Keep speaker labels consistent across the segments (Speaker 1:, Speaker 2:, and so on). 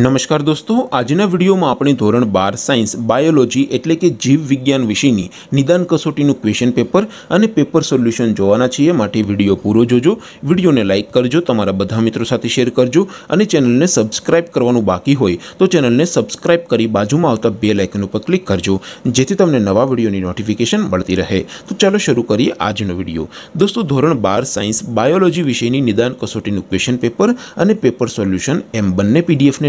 Speaker 1: નમસ્કાર દોસ્તો આજેના વિડિયોમાં આપણી ધોરણ 12 સાયન્સ બાયોલોજી એટલે કે જીવવિજ્ઞાન વિષયની નિદાન કસોટીનું ક્વેશ્ચન પેપર અને પેપર સોલ્યુશન જોવાના છે એ માટે વિડિયો પૂરો જોજો વિડિયોને લાઈક કરજો તમારા બધા મિત્રો સાથે શેર કરજો અને ચેનલને સબ્સ્ક્રાઇબ કરવાનું બાકી હોય તો ચેનલને સબ્સ્ક્રાઇબ કરી બાજુમાં આવતા બેલ આઇકન ઉપર ક્લિક કરજો જેથી તમને નવા વિડિયોની નોટિફિકેશન મળતી રહે તો ચાલો શરૂ કરીએ આજનો વિડિયો દોસ્તો ધોરણ 12 સાયન્સ બાયોલોજી વિષયની નિદાન કસોટીનું ક્વેશ્ચન પેપર અને પેપર સોલ્યુશન એમ બંને પીડીએફને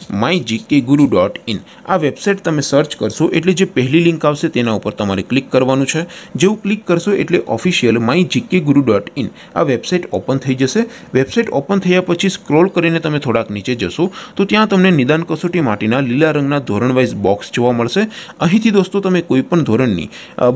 Speaker 1: my GK guru dot in આ વેબસાઇટ તમે સર્ચ કરશો એટલે જે પહેલી લિંક આવશે તેના ઉપર તમારે ક્લિક કરવાનું છે જેવું ક્લિક કરશો એટલે official my GK guru dot in આ વેબસાઇટ ઓપન થઈ જશે વેબસાઇટ ઓપન થયા પછી સ્ક્રોલ કરીને તમે થોડાક નીચે જશો તો ત્યાં તમને નિદાન કસોટી માટેના લીલા રંગના ધોરણવાઇઝ બોક્સ જોવા મળશે અહીંથી દોસ્તો તમે કોઈપણ ધોરણની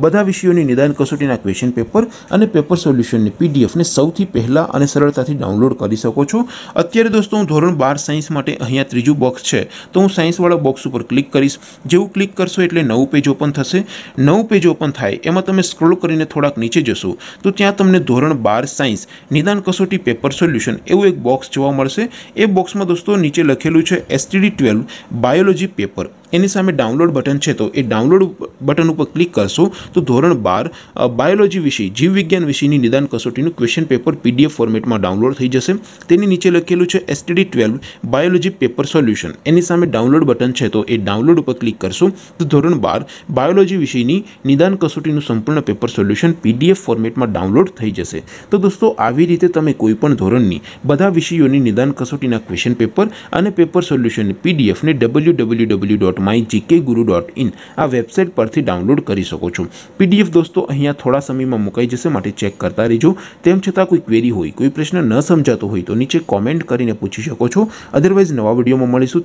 Speaker 1: બધા વિષયોની નિદાન કસોટીના ક્વેશ્ચન પેપર અને પેપર સોલ્યુશનની પીડીએફને સૌથી પહેલાં અને સરળતાથી ડાઉનલોડ કરી શકો છો અત્યારે દોસ્તો હું ધોરણ બાર સાયન્સ માટે અહીંયા ત્રીજું બોક્સ છે તો હું સાયન્સ વાળો બોક્સ ઉપર ક્લિક કરીશ જેવું ક્લિક કરશો એટલે નવું પેજ ઓપન થશે નવું પેજ ઓપન થાય એમાં તમે સ્ક્રોલ કરીને થોડક નીચે જશો તો ત્યાં તમને ધોરણ 12 સાયન્સ નિદાન કસોટી પેપર સોલ્યુશન એવું એક બોક્સ જોવા મળશે એ બોક્સમાં દોસ્તો નીચે લખેલું છે STD 12 बायोलॉजी પેપર એની સામે ડાઉનલોડ બટન છે તો એ ડાઉનલોડ બટન ઉપર ક્લિક કરશો તો ધોરણ 12 बायोलॉजी વિષય જીવવિજ્ઞાન વિષયની નિદાન કસોટીનું ક્વેશ્ચન પેપર PDF ફોર્મેટમાં ડાઉનલોડ થઈ જશે તેની નીચે લખેલું છે STD 12 बायोलॉजी પેપર સોલ્યુશન એની સામે ડાઉનલોડ બટન છે તો એ ડાઉનલોડ ઉપર ક્લિક કરશું તો ધોરણ 12 બાયોલોજી વિષયની નિદાન કસોટીનું સંપૂર્ણ પેપર સોલ્યુશન પીડીએફ ફોર્મેટમાં ડાઉનલોડ થઈ જશે તો દોસ્તો આવી રીતે તમે કોઈપણ ધોરણની બધા વિષયોની નિદાન કસોટીના ક્વેશ્ચન પેપર અને પેપર સોલ્યુશનને પીડીએફ ને www.mygkguru.in આ વેબસાઈટ પરથી ડાઉનલોડ કરી શકો છો પીડીએફ દોસ્તો અહીંયા થોડા સમયમાં મૂકાઈ જશે માટે ચેક કરતા રહીજો તેમ છતાં કોઈ ક્વેરી હોય કોઈ પ્રશ્ન ન સમજાતો હોય તો નીચે કમેન્ટ કરીને પૂછી શકો છો અધરવાઇઝ નવા વિડિયોમાં મળીશું